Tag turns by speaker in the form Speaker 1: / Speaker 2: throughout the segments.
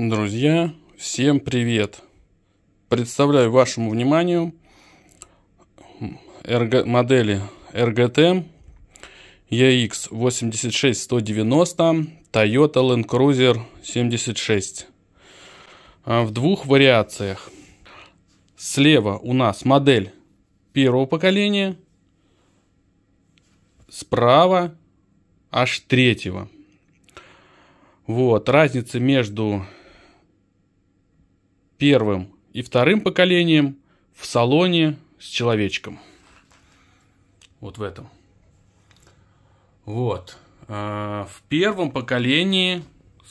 Speaker 1: Друзья, всем привет! Представляю вашему вниманию РГ, модели RGT EX86190 Toyota Land Cruiser 76 а, в двух вариациях. Слева у нас модель первого поколения, справа аж третьего. Вот, разница между первым и вторым поколением в салоне с человечком. Вот в этом. Вот. А, в первом поколении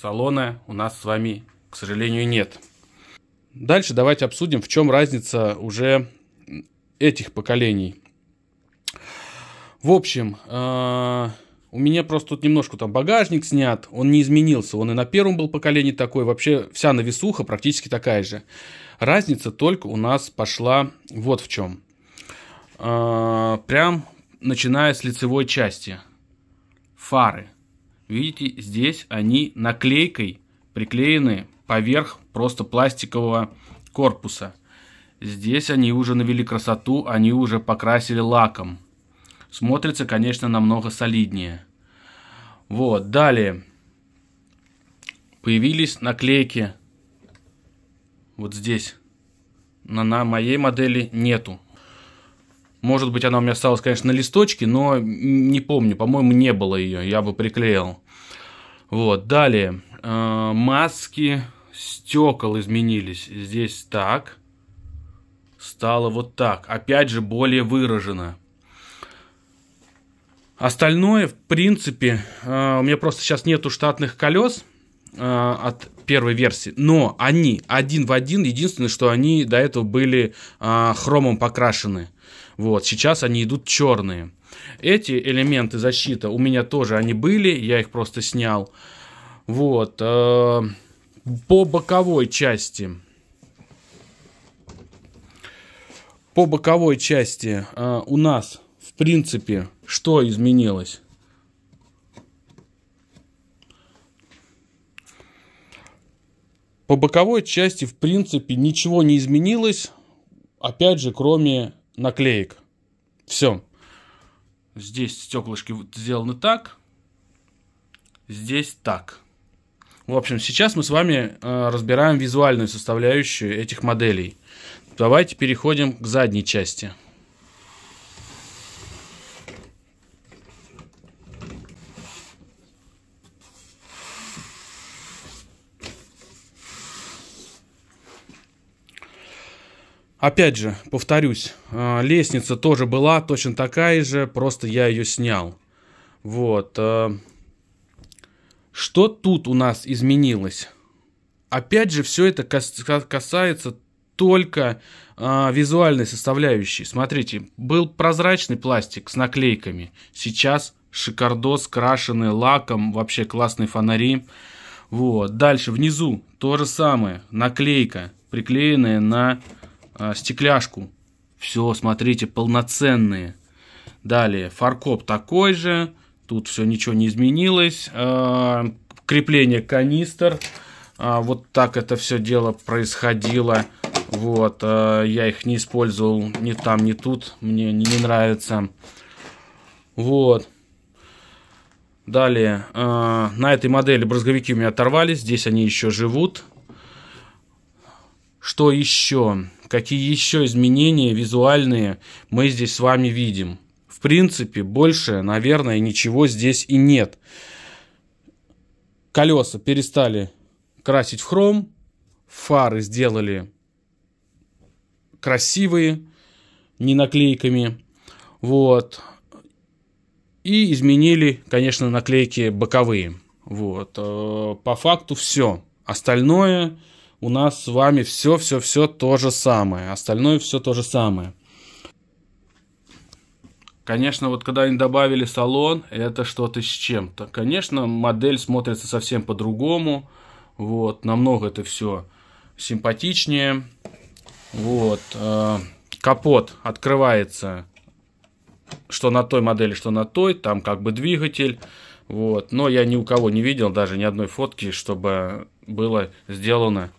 Speaker 1: салона у нас с вами, к сожалению, нет. Дальше давайте обсудим, в чем разница уже этих поколений. В общем, а, у меня просто тут немножко там багажник снят, он не изменился, он и на первом был поколении такой, вообще вся навесуха практически такая же. Разница только у нас пошла вот в чем. А, прям начиная с лицевой части. Фары. Видите, здесь они наклейкой приклеены поверх просто пластикового корпуса. Здесь они уже навели красоту, они уже покрасили лаком смотрится, конечно, намного солиднее. Вот, далее. Появились наклейки. Вот здесь. На, на моей модели нету. Может быть, она у меня осталась, конечно, на листочке, но не помню. По-моему, не было ее. Я бы приклеил. Вот, далее. Э, маски стекол изменились. Здесь так. Стало вот так. Опять же, более выражено. Остальное, в принципе, э, у меня просто сейчас нету штатных колес э, от первой версии, но они один в один, единственное, что они до этого были э, хромом покрашены. Вот, сейчас они идут черные. Эти элементы защиты у меня тоже они были, я их просто снял. Вот. По боковой части. По боковой части у нас, в принципе, что изменилось? По боковой части, в принципе, ничего не изменилось. Опять же, кроме наклеек. Все. Здесь стеклышки сделаны так. Здесь так. В общем, сейчас мы с вами э, разбираем визуальную составляющую этих моделей. Давайте переходим к задней части. Опять же, повторюсь, а, лестница тоже была точно такая же, просто я ее снял. Вот. А, что тут у нас изменилось? Опять же, все это касается только а, визуальной составляющей. Смотрите, был прозрачный пластик с наклейками. Сейчас шикардос, крашеный лаком, вообще классные фонари. Вот. Дальше внизу то же самое, наклейка, приклеенная на э, стекляшку. Все, смотрите, полноценные. Далее, фаркоп такой же. Тут все ничего не изменилось. Э, крепление канистр. Э, вот так это все дело происходило. Вот, э, я их не использовал ни там, ни тут. Мне не, не нравится. Вот. Далее, э, на этой модели брызговики у меня оторвались. Здесь они еще живут. Что еще? Какие еще изменения визуальные мы здесь с вами видим? В принципе, больше, наверное, ничего здесь и нет. Колеса перестали красить в хром, фары сделали красивые, не наклейками. Вот. И изменили, конечно, наклейки боковые. Вот. Э, по факту все. Остальное у нас с вами все-все-все то же самое. Остальное все то же самое. Конечно, вот когда они добавили салон, это что-то с чем-то. Конечно, модель смотрится совсем по-другому. Вот, намного это все симпатичнее. Вот, э, капот открывается, что на той модели, что на той. Там как бы двигатель. Вот, но я ни у кого не видел даже ни одной фотки, чтобы было сделано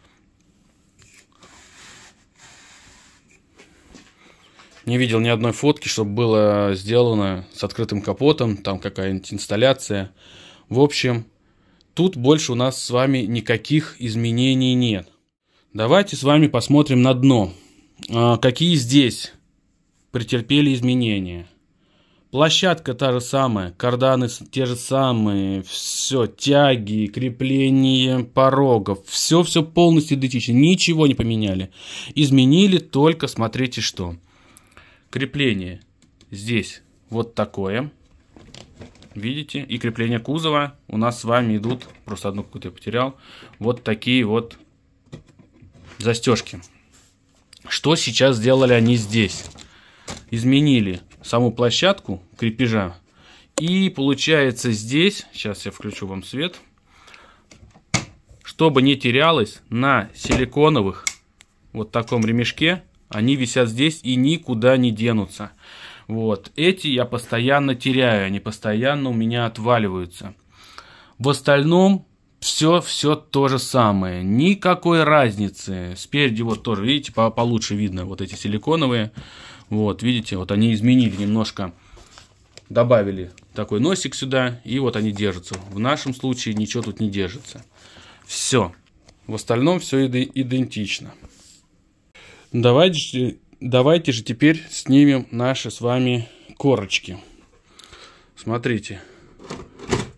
Speaker 1: не видел ни одной фотки, чтобы было сделано с открытым капотом, там какая-нибудь инсталляция. В общем, тут больше у нас с вами никаких изменений нет. Давайте с вами посмотрим на дно. А, какие здесь претерпели изменения? Площадка та же самая, карданы те же самые, все, тяги, крепление порогов, все-все полностью идентично, ничего не поменяли. Изменили только, смотрите что. Крепление здесь вот такое. Видите? И крепление кузова у нас с вами идут, просто одну какую-то я потерял, вот такие вот застежки. Что сейчас сделали они здесь? Изменили саму площадку крепежа. И получается здесь, сейчас я включу вам свет, чтобы не терялось на силиконовых вот таком ремешке они висят здесь и никуда не денутся. Вот. Эти я постоянно теряю, они постоянно у меня отваливаются. В остальном все, все то же самое. Никакой разницы. Спереди вот тоже, видите, по получше видно вот эти силиконовые. Вот, видите, вот они изменили немножко. Добавили такой носик сюда, и вот они держатся. В нашем случае ничего тут не держится. Все. В остальном все идентично. Давайте, давайте же теперь снимем наши с вами корочки. Смотрите.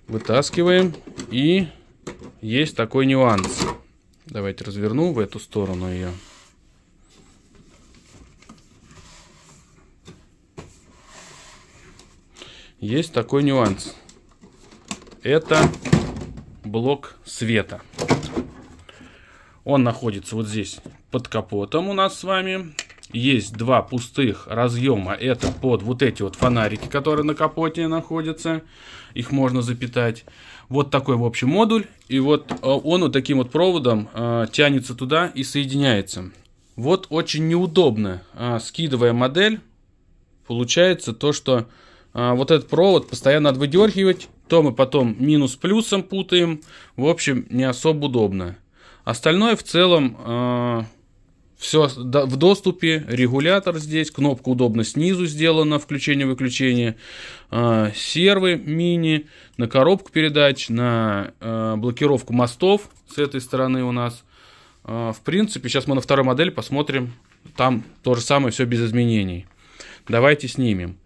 Speaker 1: Вытаскиваем. И есть такой нюанс. Давайте разверну в эту сторону ее. Есть такой нюанс. Это блок света. Он находится вот здесь под капотом у нас с вами есть два пустых разъема. Это под вот эти вот фонарики, которые на капоте находятся. Их можно запитать. Вот такой, в общем, модуль. И вот э, он вот таким вот проводом э, тянется туда и соединяется. Вот очень неудобно, э, скидывая модель, получается то, что э, вот этот провод постоянно надо выдергивать. То мы потом минус плюсом путаем. В общем, не особо удобно. Остальное в целом... Э, все в доступе, регулятор здесь, кнопка удобно снизу сделана, включение-выключение, а, сервы мини, на коробку передач, на а, блокировку мостов с этой стороны у нас. А, в принципе, сейчас мы на второй модели посмотрим, там то же самое, все без изменений. Давайте снимем.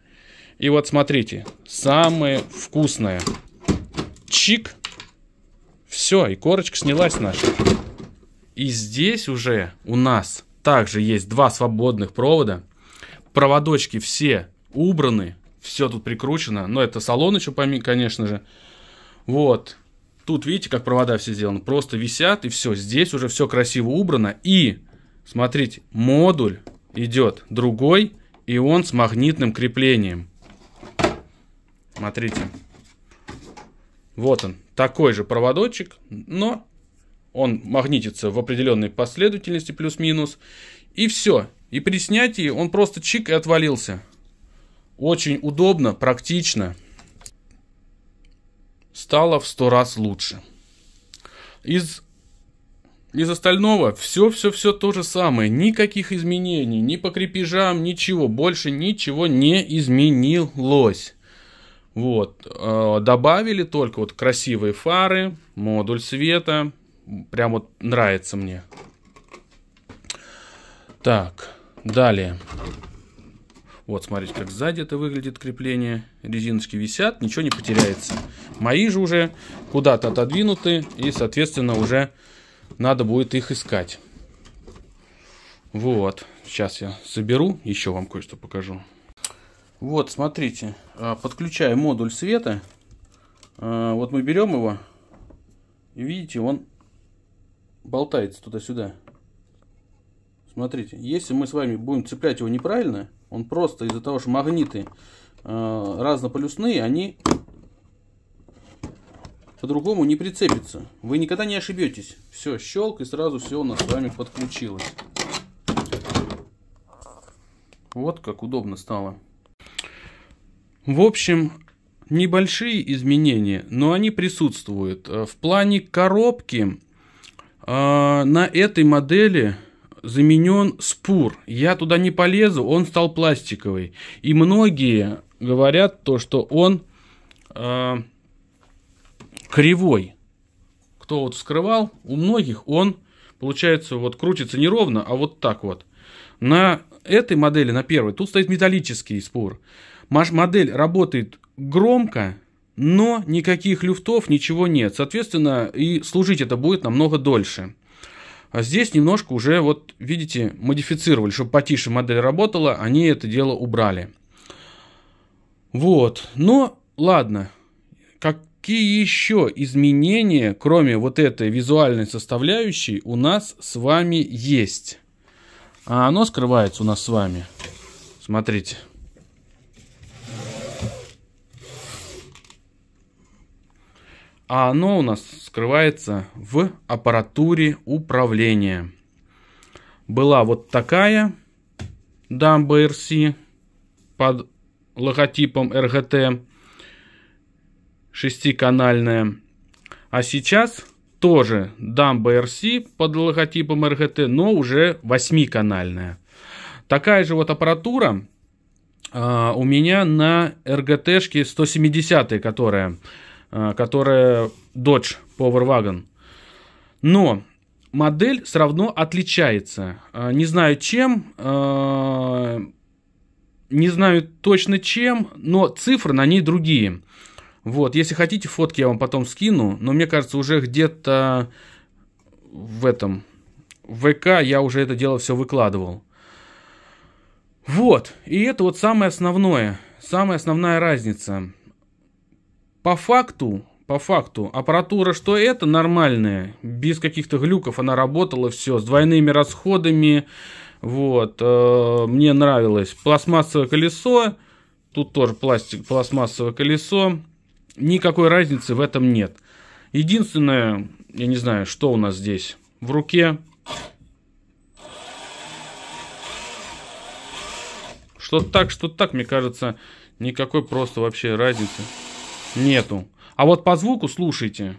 Speaker 1: И вот смотрите, самое вкусное. Чик. Все, и корочка снялась наша. И здесь уже у нас также есть два свободных провода. Проводочки все убраны, все тут прикручено. Но это салон еще, помимо, конечно же. Вот. Тут видите, как провода все сделаны. Просто висят и все. Здесь уже все красиво убрано. И, смотрите, модуль идет другой. И он с магнитным креплением. Смотрите. Вот он. Такой же проводочек, но он магнитится в определенной последовательности плюс-минус, и все. И при снятии он просто чик и отвалился. Очень удобно, практично. Стало в сто раз лучше. Из, из остального все-все-все то же самое. Никаких изменений, ни по крепежам, ничего. Больше ничего не изменилось. Вот. А, добавили только вот красивые фары, модуль света, Прям вот нравится мне. Так, далее. Вот, смотрите, как сзади это выглядит крепление. Резиночки висят, ничего не потеряется. Мои же уже куда-то отодвинуты, и, соответственно, уже надо будет их искать. Вот, сейчас я соберу, еще вам кое-что покажу. Вот, смотрите, а, подключаю модуль света. А, вот мы берем его, и видите, он болтается туда-сюда. Смотрите, если мы с вами будем цеплять его неправильно, он просто из-за того, что магниты э, разнополюсные, они по-другому не прицепятся. Вы никогда не ошибетесь. Все, щелк и сразу все у нас с вами подключилось. Вот как удобно стало. В общем, небольшие изменения, но они присутствуют. Э, в плане коробки а, на этой модели заменен спур. Я туда не полезу, он стал пластиковый. И многие говорят то, что он э, кривой. Кто вот вскрывал, у многих он, получается, вот крутится неровно, а вот так вот. На этой модели, на первой, тут стоит металлический спур. модель работает громко, но никаких люфтов, ничего нет. Соответственно, и служить это будет намного дольше. А здесь немножко уже, вот видите, модифицировали, чтобы потише модель работала, они это дело убрали. Вот, но ладно, какие еще изменения, кроме вот этой визуальной составляющей, у нас с вами есть? А оно скрывается у нас с вами. Смотрите. а оно у нас скрывается в аппаратуре управления. Была вот такая дамба RC под логотипом RGT шестиканальная. А сейчас тоже дамба RC под логотипом RGT, но уже восьмиканальная. Такая же вот аппаратура э, у меня на RGT-шке 170, которая Э, которая Dodge Power Wagon. Но модель все равно отличается. Э, не знаю чем, э, не знаю точно чем, но цифры на ней другие. Вот, если хотите, фотки я вам потом скину, но мне кажется, уже где-то в этом, в ВК я уже это дело все выкладывал. Вот, и это вот самое основное, самая основная разница – по факту, по факту, аппаратура что это нормальная, без каких-то глюков она работала, все, с двойными расходами, вот, э, мне нравилось. Пластмассовое колесо, тут тоже пластик, пластмассовое колесо, никакой разницы в этом нет. Единственное, я не знаю, что у нас здесь в руке. Что так, что так, мне кажется, никакой просто вообще разницы. Нету. А вот по звуку слушайте.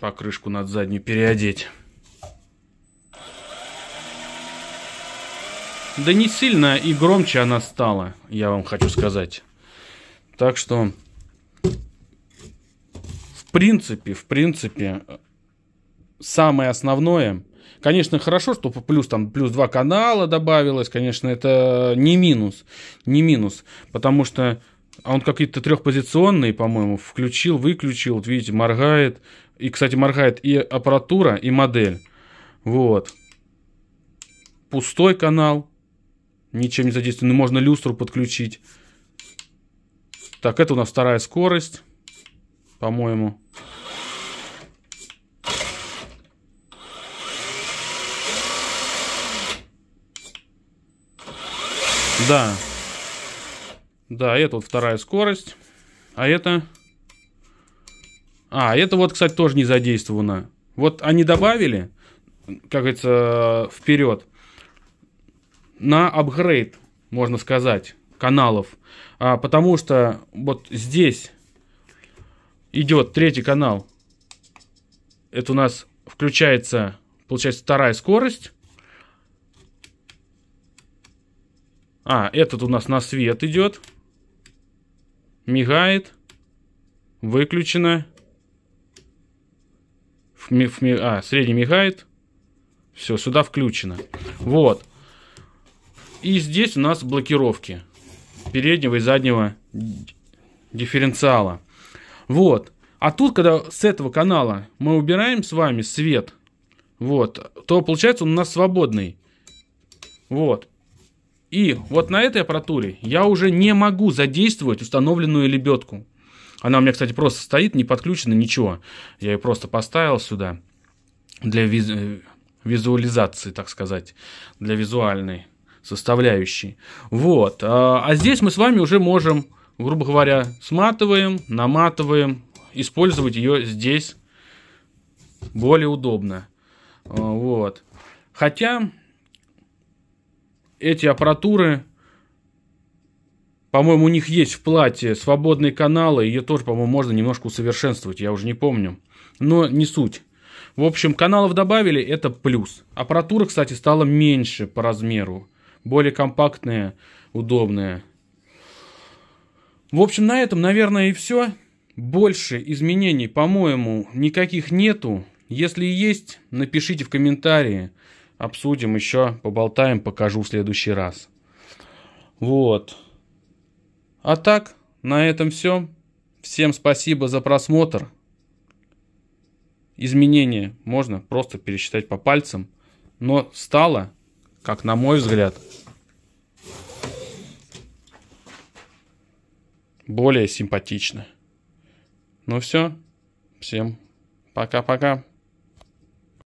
Speaker 1: Покрышку над заднюю переодеть. Да не сильно и громче она стала, я вам хочу сказать. Так что, в принципе, в принципе, самое основное – Конечно, хорошо, что плюс там плюс два канала добавилось, конечно, это не минус, не минус, потому что а он какие-то трехпозиционные, по-моему, включил, выключил, вот видите, моргает. И, кстати, моргает и аппаратура, и модель. Вот. Пустой канал. Ничем не задействован. Ну, можно люстру подключить. Так, это у нас вторая скорость, по-моему. Да. Да, это вот вторая скорость. А это... А, это вот, кстати, тоже не задействовано. Вот они добавили, как говорится, э, вперед на апгрейд, можно сказать, каналов. А, потому что вот здесь идет третий канал. Это у нас включается, получается, вторая скорость. А, этот у нас на свет идет. Мигает. Выключено. Фми, фми, а, средний мигает. Все, сюда включено. Вот. И здесь у нас блокировки переднего и заднего дифференциала. Вот. А тут, когда с этого канала мы убираем с вами свет, вот, то получается он у нас свободный. Вот. И вот на этой аппаратуре я уже не могу задействовать установленную лебедку. Она у меня, кстати, просто стоит, не подключена, ничего. Я ее просто поставил сюда для э, визуализации, так сказать, для визуальной составляющей. Вот. А, а здесь мы с вами уже можем, грубо говоря, сматываем, наматываем, использовать ее здесь более удобно. А, вот. Хотя эти аппаратуры, по-моему, у них есть в плате свободные каналы, ее тоже, по-моему, можно немножко усовершенствовать, я уже не помню. Но не суть. В общем, каналов добавили, это плюс. Аппаратура, кстати, стала меньше по размеру. Более компактная, удобная. В общем, на этом, наверное, и все. Больше изменений, по-моему, никаких нету. Если есть, напишите в комментарии обсудим еще, поболтаем, покажу в следующий раз. Вот. А так, на этом все. Всем спасибо за просмотр. Изменения можно просто пересчитать по пальцам. Но стало, как на мой взгляд, более симпатично. Ну все. Всем пока-пока.